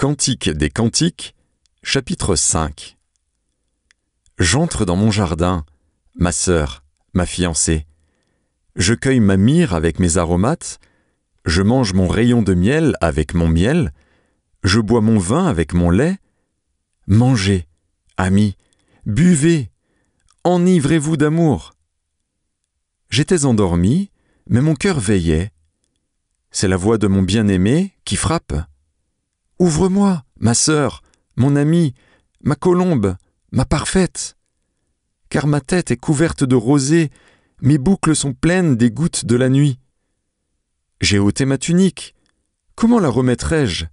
Cantique des Cantiques, chapitre 5 J'entre dans mon jardin, ma sœur, ma fiancée. Je cueille ma mire avec mes aromates, je mange mon rayon de miel avec mon miel, je bois mon vin avec mon lait. Mangez, amis, buvez, enivrez-vous d'amour. J'étais endormi, mais mon cœur veillait. C'est la voix de mon bien-aimé qui frappe. Ouvre-moi, ma sœur, mon amie, ma colombe, ma parfaite. Car ma tête est couverte de rosée, mes boucles sont pleines des gouttes de la nuit. J'ai ôté ma tunique, comment la remettrai-je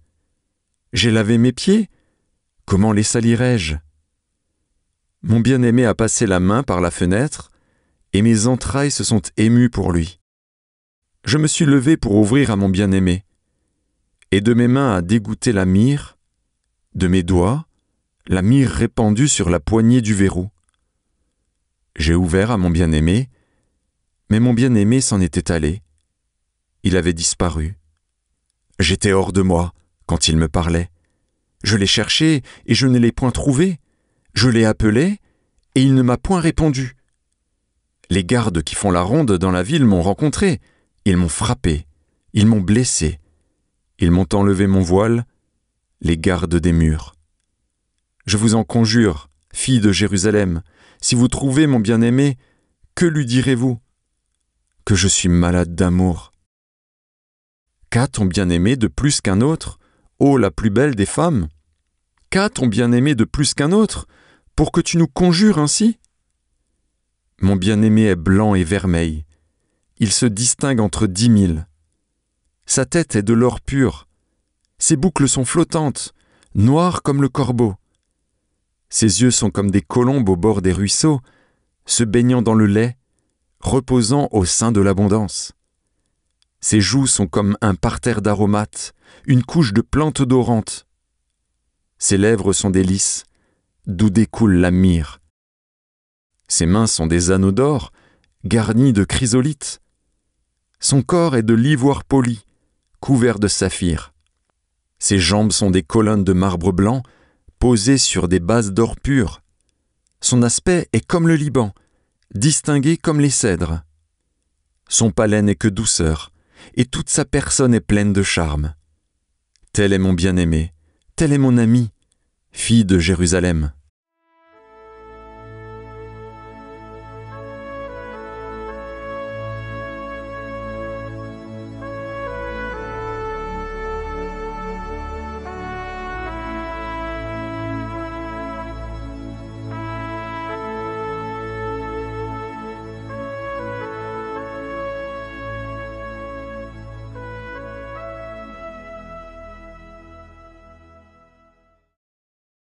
J'ai lavé mes pieds, comment les salirai-je Mon bien-aimé a passé la main par la fenêtre, et mes entrailles se sont émues pour lui. Je me suis levé pour ouvrir à mon bien-aimé et de mes mains à dégoûté la mire, de mes doigts, la mire répandue sur la poignée du verrou. J'ai ouvert à mon bien-aimé, mais mon bien-aimé s'en était allé. Il avait disparu. J'étais hors de moi quand il me parlait. Je l'ai cherché et je ne l'ai point trouvé. Je l'ai appelé et il ne m'a point répondu. Les gardes qui font la ronde dans la ville m'ont rencontré. Ils m'ont frappé. Ils m'ont blessé. Ils m'ont enlevé mon voile, les gardes des murs. Je vous en conjure, fille de Jérusalem, si vous trouvez mon bien-aimé, que lui direz-vous Que je suis malade d'amour. Qu'a ton bien-aimé de plus qu'un autre, ô la plus belle des femmes Qu'a ton bien-aimé de plus qu'un autre, pour que tu nous conjures ainsi Mon bien-aimé est blanc et vermeil. Il se distingue entre dix mille. Sa tête est de l'or pur. Ses boucles sont flottantes, noires comme le corbeau. Ses yeux sont comme des colombes au bord des ruisseaux, se baignant dans le lait, reposant au sein de l'abondance. Ses joues sont comme un parterre d'aromates, une couche de plantes dorantes. Ses lèvres sont des lys, d'où découle la myrrhe. Ses mains sont des anneaux d'or, garnis de chrysolites. Son corps est de l'ivoire poli, couvert de saphir. Ses jambes sont des colonnes de marbre blanc, posées sur des bases d'or pur. Son aspect est comme le Liban, distingué comme les cèdres. Son palais n'est que douceur, et toute sa personne est pleine de charme. Tel est mon bien-aimé, tel est mon ami, fille de Jérusalem.